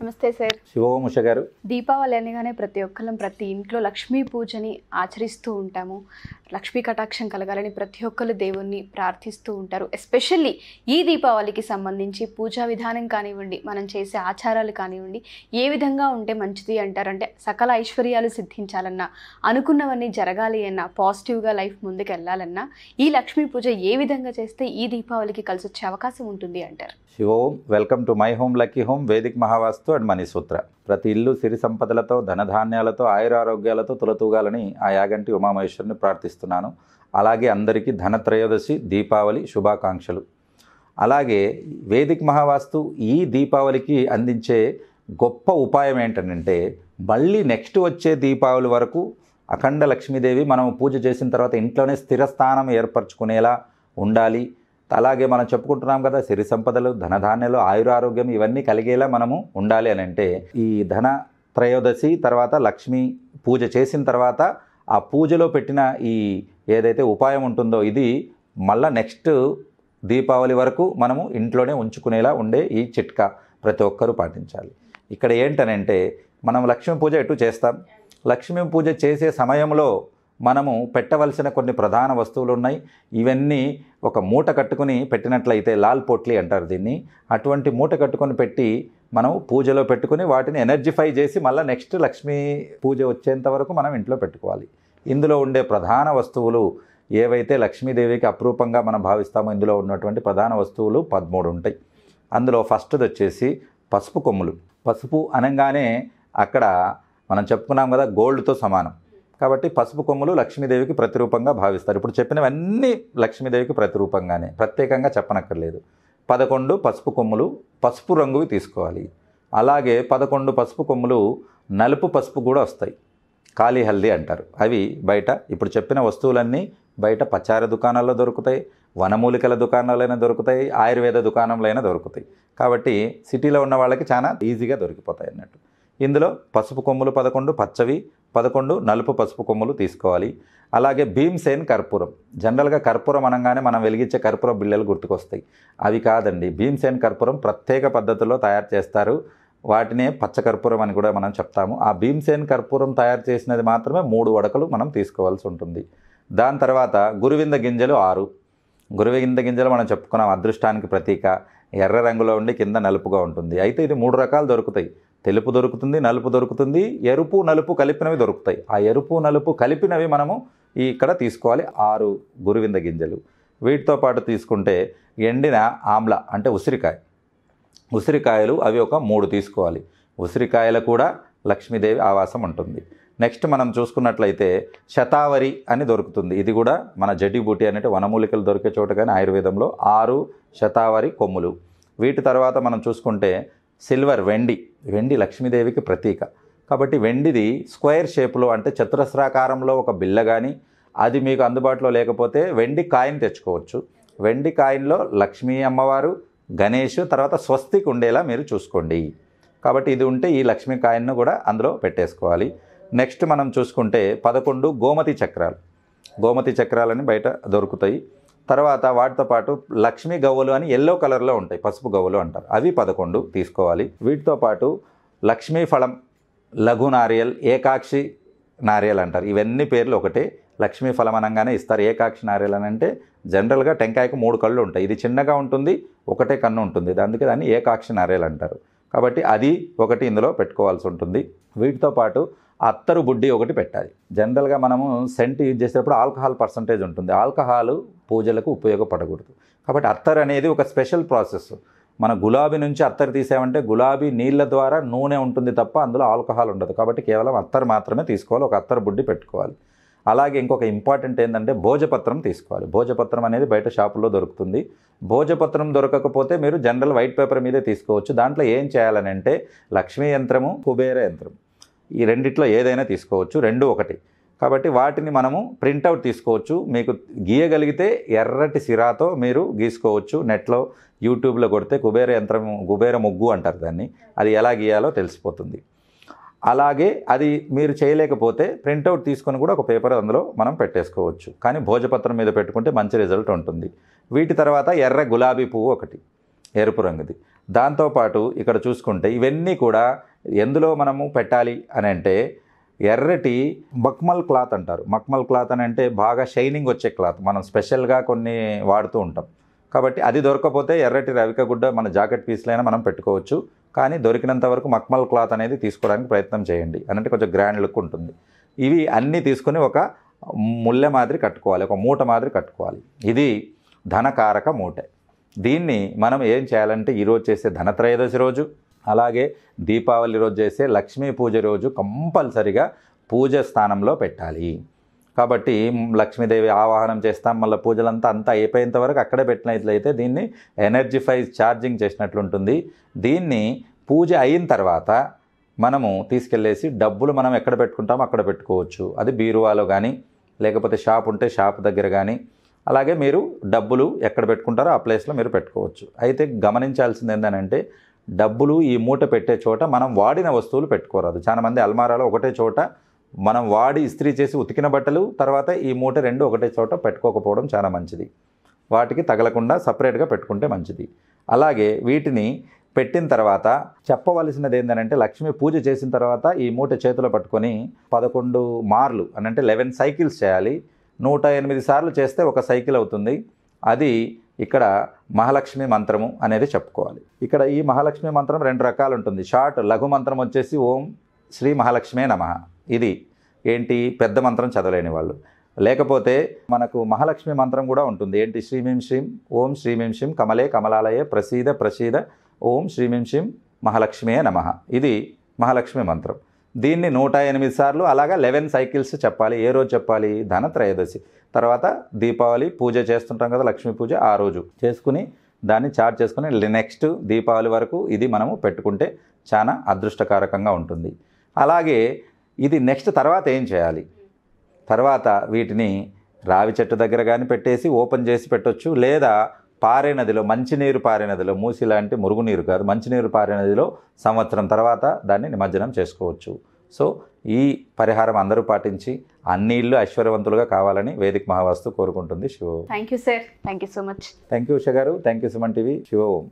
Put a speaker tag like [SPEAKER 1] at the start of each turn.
[SPEAKER 1] నమస్తే సార్ శివోముష గారు దీపావళి అనగానే ప్రతి ఒక్కరం ప్రతి ఇంట్లో లక్ష్మీ పూజని ఆచరిస్తూ ఉంటాము లక్ష్మీ కటాక్షం కలగాలని ప్రతి ఒక్కరు దేవుణ్ణి ప్రార్థిస్తూ ఉంటారు ఎస్పెషల్లీ ఈ దీపావళికి సంబంధించి పూజా విధానం కానివ్వండి మనం చేసే ఆచారాలు కానివ్వండి ఏ విధంగా ఉంటే మంచిది అంటారంటే సకల ఐశ్వర్యాలు సిద్ధించాలన్నా అనుకున్నవన్నీ జరగాలి అన్నా పాజిటివ్గా లైఫ్ ముందుకు వెళ్ళాలన్నా ఈ లక్ష్మీ పూజ ఏ విధంగా చేస్తే ఈ దీపావళికి కలిసి వచ్చే అవకాశం ఉంటుంది అంటారు Shivom welcome to my home lucky home Vedika Mahavastu వస్తు అండ్ మణిసూత్ర ప్రతి ఇల్లు సిరి సంపదలతో ధనధాన్యాలతో ఆయురారోగ్యాలతో తులతూగాలని ఆ యాగంటి ఉమామహేశ్వరుని ప్రార్థిస్తున్నాను అలాగే అందరికీ ధనత్రయోదశి దీపావళి శుభాకాంక్షలు అలాగే వేదిక్ మహావాస్తు ఈ దీపావళికి అందించే గొప్ప ఉపాయం ఏంటంటే మళ్ళీ నెక్స్ట్ వచ్చే దీపావళి వరకు అఖండ లక్ష్మీదేవి మనం పూజ చేసిన తర్వాత ఇంట్లోనే స్థిరస్థానం ఏర్పరచుకునేలా ఉండాలి అలాగే మనం చెప్పుకుంటున్నాం కదా సిరి సంపదలు ధనధాన్యాలు ఆయురారోగ్యం ఇవన్నీ కలిగేలా మనము ఉండాలి అని అంటే ఈ ధన త్రయోదశి తర్వాత లక్ష్మి పూజ చేసిన తర్వాత ఆ పూజలో పెట్టిన ఈ ఏదైతే ఉపాయం ఉంటుందో ఇది మళ్ళా నెక్స్ట్ దీపావళి వరకు మనము ఇంట్లోనే ఉంచుకునేలా ఉండే ఈ చిట్కా ప్రతి ఒక్కరూ పాటించాలి ఇక్కడ ఏంటనంటే మనం లక్ష్మీ పూజ ఎటు చేస్తాం లక్ష్మీ పూజ చేసే సమయంలో మనము పెట్టవలసిన కొన్ని ప్రధాన వస్తువులు ఉన్నాయి ఇవన్నీ ఒక మూట కట్టుకుని పెట్టినట్లయితే లాల్ పోట్లి అంటారు దీన్ని అటువంటి మూట కట్టుకొని పెట్టి మనం పూజలో పెట్టుకుని వాటిని ఎనర్జిఫై చేసి మళ్ళీ నెక్స్ట్ లక్ష్మీ పూజ వచ్చేంత వరకు మనం ఇంట్లో పెట్టుకోవాలి ఇందులో ఉండే ప్రధాన వస్తువులు ఏవైతే లక్ష్మీదేవికి అప్రూపంగా మనం భావిస్తామో ఇందులో ఉన్నటువంటి ప్రధాన వస్తువులు పదమూడు ఉంటాయి అందులో ఫస్ట్ది వచ్చేసి పసుపు కొమ్ములు పసుపు అనగానే అక్కడ మనం చెప్పుకున్నాం కదా గోల్డ్తో సమానం కాబట్టి పసుపు కొమ్ములు లక్ష్మీదేవికి ప్రతిరూపంగా భావిస్తారు ఇప్పుడు చెప్పినవన్నీ లక్ష్మీదేవికి ప్రతిరూపంగానే ప్రత్యేకంగా చెప్పనక్కర్లేదు పదకొండు పసుపు కొమ్ములు పసుపు రంగువి తీసుకోవాలి అలాగే పదకొండు పసుపు కొమ్ములు నలుపు పసుపు కూడా వస్తాయి కాళీ హల్దీ అంటారు అవి బయట ఇప్పుడు చెప్పిన వస్తువులన్నీ బయట పచార దుకాణాల్లో దొరుకుతాయి వనమూలికల దుకాణాలైనా దొరుకుతాయి ఆయుర్వేద దుకాణంలో దొరుకుతాయి కాబట్టి సిటీలో ఉన్న వాళ్ళకి చాలా ఈజీగా దొరికిపోతాయి అన్నట్టు ఇందులో పసుపు కొమ్ములు పదకొండు పచ్చవి పదకొండు నలుపు పసుపు కొమ్ములు తీసుకోవాలి అలాగే భీమ్సేన్ కర్పూరం జనరల్గా కర్పూరం అనగానే మనం వెలిగించే కర్పూర బిళ్ళలు గుర్తుకొస్తాయి అవి కాదండి భీమ్సేన్ కర్పూరం ప్రత్యేక పద్ధతిలో తయారు చేస్తారు వాటినే పచ్చకర్పూరం అని కూడా మనం చెప్తాము ఆ భీమ్సేన్ కర్పూరం తయారు చేసినది మాత్రమే మూడు వడకలు మనం తీసుకోవాల్సి ఉంటుంది దాని తర్వాత గురువింద గింజలు ఆరు గురువింద గింజలు మనం చెప్పుకున్నాం అదృష్టానికి ప్రతీక ఎర్ర రంగులో ఉండి కింద నలుపుగా ఉంటుంది అయితే ఇది మూడు రకాలు దొరుకుతాయి తెలుపు దొరుకుతుంది నలుపు దొరుకుతుంది ఎరుపు నలుపు కలిపినవి దొరుకుతాయి ఆ ఎరుపు నలుపు కలిపినవి మనము ఇక్కడ తీసుకోవాలి ఆరు గురువింద గింజలు వీటితో పాటు తీసుకుంటే ఎండిన ఆమ్ల అంటే ఉసిరికాయ ఉసిరికాయలు అవి ఒక మూడు తీసుకోవాలి ఉసిరికాయలు కూడా లక్ష్మీదేవి ఆవాసం ఉంటుంది నెక్స్ట్ మనం చూసుకున్నట్లయితే శతావరి అని దొరుకుతుంది ఇది కూడా మన జటిబూటి అనేటి వనమూలికలు దొరికే చోట కానీ ఆయుర్వేదంలో ఆరు శతావరి కొమ్ములు వీటి తర్వాత మనం చూసుకుంటే సిల్వర్ వెండి వెండి లక్ష్మీదేవికి ప్రతీక కాబట్టి వెండిది స్క్వేర్ షేప్లో అంటే చతురస్రాకారంలో ఒక బిల్ల కానీ అది మీకు అందుబాటులో లేకపోతే వెండి కాయిన్ తెచ్చుకోవచ్చు వెండి కాయిన్లో లక్ష్మీ అమ్మవారు గణేష్ తర్వాత స్వస్తికి ఉండేలా మీరు చూసుకోండి కాబట్టి ఇది ఉంటే ఈ లక్ష్మీ కాయిన్ను కూడా అందులో పెట్టేసుకోవాలి నెక్స్ట్ మనం చూసుకుంటే పదకొండు గోమతి చక్రాలు గోమతి చక్రాలని బయట దొరుకుతాయి తర్వాత వాటితో పాటు లక్ష్మీ గవ్వలు అని ఎల్లో కలర్లో ఉంటాయి పసుపు గవ్వలు అంటారు అవి పదకొండు తీసుకోవాలి వీటితో పాటు లక్ష్మీ ఫలం లఘు నారియల్ ఏకాక్షి నారియల్ అంటారు ఇవన్నీ పేర్లు ఒకటే లక్ష్మీ ఫలం అనగానే ఇస్తారు ఏకాక్షి నారియల్ అని అంటే జనరల్గా టెంకాయకు మూడు కళ్ళు ఉంటాయి ఇది చిన్నగా ఉంటుంది ఒకటే కన్ను ఉంటుంది అందుకే దాన్ని ఏకాక్షి నారియల్ అంటారు కాబట్టి అది ఒకటి ఇందులో పెట్టుకోవాల్సి ఉంటుంది వీటితో పాటు అత్తరు బుడ్డి ఒకటి పెట్టాలి జనరల్గా మనము సెంట్ యూజ్ చేసేటప్పుడు ఆల్కహాల్ పర్సంటేజ్ ఉంటుంది ఆల్కహాల్ పూజలకు ఉపయోగపడకూడదు కాబట్టి అత్తర్ అనేది ఒక స్పెషల్ ప్రాసెస్ మన గులాబీ నుంచి అత్తరు తీసామంటే గులాబీ నీళ్ళ ద్వారా నూనె ఉంటుంది తప్ప అందులో ఆల్కహాల్ ఉండదు కాబట్టి కేవలం అత్తరు మాత్రమే తీసుకోవాలి ఒక అత్తరు బుడ్డి పెట్టుకోవాలి అలాగే ఇంకొక ఇంపార్టెంట్ ఏంటంటే భోజపత్రం తీసుకోవాలి భోజపత్రం అనేది బయట షాపుల్లో దొరుకుతుంది భోజపత్రం దొరకకపోతే మీరు జనరల్ వైట్ పేపర్ మీదే తీసుకోవచ్చు దాంట్లో ఏం చేయాలని అంటే లక్ష్మీ యంత్రము కుబేర యంత్రం ఈ రెండిట్లో ఏదైనా తీసుకోవచ్చు రెండు ఒకటి కాబట్టి వాటిని మనము ప్రింట్అవుట్ తీసుకోవచ్చు మీకు గీయగలిగితే ఎర్రటి సిరాతో మీరు గీసుకోవచ్చు నెట్లో యూట్యూబ్లో కొడితే కుబేర యంత్రం కుబేర ముగ్గు అంటారు దాన్ని అది ఎలా గీయాలో తెలిసిపోతుంది అలాగే అది మీరు చేయలేకపోతే ప్రింట్అవుట్ తీసుకొని కూడా ఒక పేపర్ అందులో మనం పెట్టేసుకోవచ్చు కానీ భోజపత్రం మీద పెట్టుకుంటే మంచి రిజల్ట్ ఉంటుంది వీటి తర్వాత ఎర్ర గులాబీ పువ్వు ఒకటి ఎరుపు రంగుది దాంతోపాటు ఇక్కడ చూసుకుంటే ఇవన్నీ కూడా ఎందులో మనము పెట్టాలి అని అంటే ఎర్రటి మక్మల్ క్లాత్ అంటారు మక్మల్ క్లాత్ అని అంటే బాగా షైనింగ్ వచ్చే క్లాత్ మనం స్పెషల్గా కొన్ని వాడుతూ ఉంటాం కాబట్టి అది దొరకపోతే ఎర్రటి రవిక గుడ్డ మన జాకెట్ పీస్లైనా మనం పెట్టుకోవచ్చు కానీ దొరికినంత వరకు మక్మల్ క్లాత్ అనేది తీసుకోవడానికి ప్రయత్నం చేయండి అంటే కొంచెం గ్రాండ్ లుక్ ఉంటుంది ఇవి అన్నీ తీసుకుని ఒక ముల్లె మాదిరి కట్టుకోవాలి ఒక మూట మాదిరి కట్టుకోవాలి ఇది ధనకారక మూట దీన్ని మనం ఏం చేయాలంటే ఈరోజు చేసే ధనత్రయోదశి రోజు అలాగే దీపావళి రోజు చేసే లక్ష్మీ పూజ రోజు కంపల్సరిగా పూజ స్థానంలో పెట్టాలి కాబట్టి లక్ష్మీదేవి ఆవాహనం చేస్తాం మళ్ళీ పూజలంతా అంతా అయిపోయేంత వరకు అక్కడే పెట్టినట్లయితే దీన్ని ఎనర్జిఫైజ్ ఛార్జింగ్ చేసినట్లుంటుంది దీన్ని పూజ అయిన తర్వాత మనము తీసుకెళ్ళేసి డబ్బులు మనం ఎక్కడ పెట్టుకుంటామో అక్కడ పెట్టుకోవచ్చు అది బీరువాలో కానీ లేకపోతే షాప్ ఉంటే షాప్ దగ్గర కానీ అలాగే మీరు డబ్బులు ఎక్కడ పెట్టుకుంటారో ఆ ప్లేస్లో మీరు పెట్టుకోవచ్చు అయితే గమనించాల్సింది ఏంటంటే డబ్బులు ఈ మూట పెట్టే చోట మనం వాడిన వస్తువులు పెట్టుకోరాదు చాలామంది అల్మారాలో ఒకటే చోట మనం వాడి ఇస్త్రీ చేసి ఉతికిన బట్టలు తర్వాత ఈ మూట రెండు ఒకటే చోట పెట్టుకోకపోవడం చాలా మంచిది వాటికి తగలకుండా సపరేట్గా పెట్టుకుంటే మంచిది అలాగే వీటిని పెట్టిన తర్వాత చెప్పవలసినది ఏంటంటే లక్ష్మి పూజ చేసిన తర్వాత ఈ మూట చేతిలో పట్టుకొని పదకొండు మార్లు అని అంటే లెవెన్ సైకిల్స్ చేయాలి నూట ఎనిమిది సార్లు చేస్తే ఒక సైకిల్ అవుతుంది అది ఇక్కడ మహాలక్ష్మి మంత్రము అనేది చెప్పుకోవాలి ఇక్కడ ఈ మహాలక్ష్మి మంత్రం రెండు రకాలు ఉంటుంది షార్ట్ లఘు మంత్రం వచ్చేసి ఓం శ్రీ మహాలక్ష్మే నమ ఇది ఏంటి పెద్ద మంత్రం చదవలేని వాళ్ళు లేకపోతే మనకు మహాలక్ష్మి మంత్రం కూడా ఉంటుంది ఏంటి శ్రీమీం శ్రీం ఓం శ్రీమీం శ్రీం కమలే కమలాలయే ప్రసీద ప్రసీద ఓం శ్రీమీం శ్రీం మహాలక్ష్మే నమ ఇది మహాలక్ష్మి మంత్రం దీన్ని నూట ఎనిమిది సార్లు అలాగా లెవెన్ సైకిల్స్ చెప్పాలి ఏ రోజు చెప్పాలి ధనత్రయోదశి తర్వాత దీపావళి పూజ చేస్తుంటాం కదా లక్ష్మీ పూజ ఆ రోజు చేసుకుని దాన్ని చార్జ్ చేసుకుని నెక్స్ట్ దీపావళి వరకు ఇది మనము పెట్టుకుంటే చాలా అదృష్టకారకంగా ఉంటుంది అలాగే ఇది నెక్స్ట్ తర్వాత ఏం చేయాలి తర్వాత వీటిని రావి చెట్టు దగ్గర కానీ పెట్టేసి ఓపెన్ చేసి పెట్టొచ్చు లేదా పారే నదిలో మంచినీరు పారే నదిలో మూసి లాంటి మురుగునీరు కాదు మంచినీరు పారే నదిలో సంవత్సరం తర్వాత దాన్ని నిమజ్జనం చేసుకోవచ్చు సో ఈ పరిహారం అందరూ పాటించి అన్ని ఇళ్ళు ఐశ్వర్యవంతులుగా కావాలని వేదిక మహావాస్తు కోరుకుంటుంది Shiva thank you sir thank you so much thank you Usha garu thank you Suman TV Shiva Om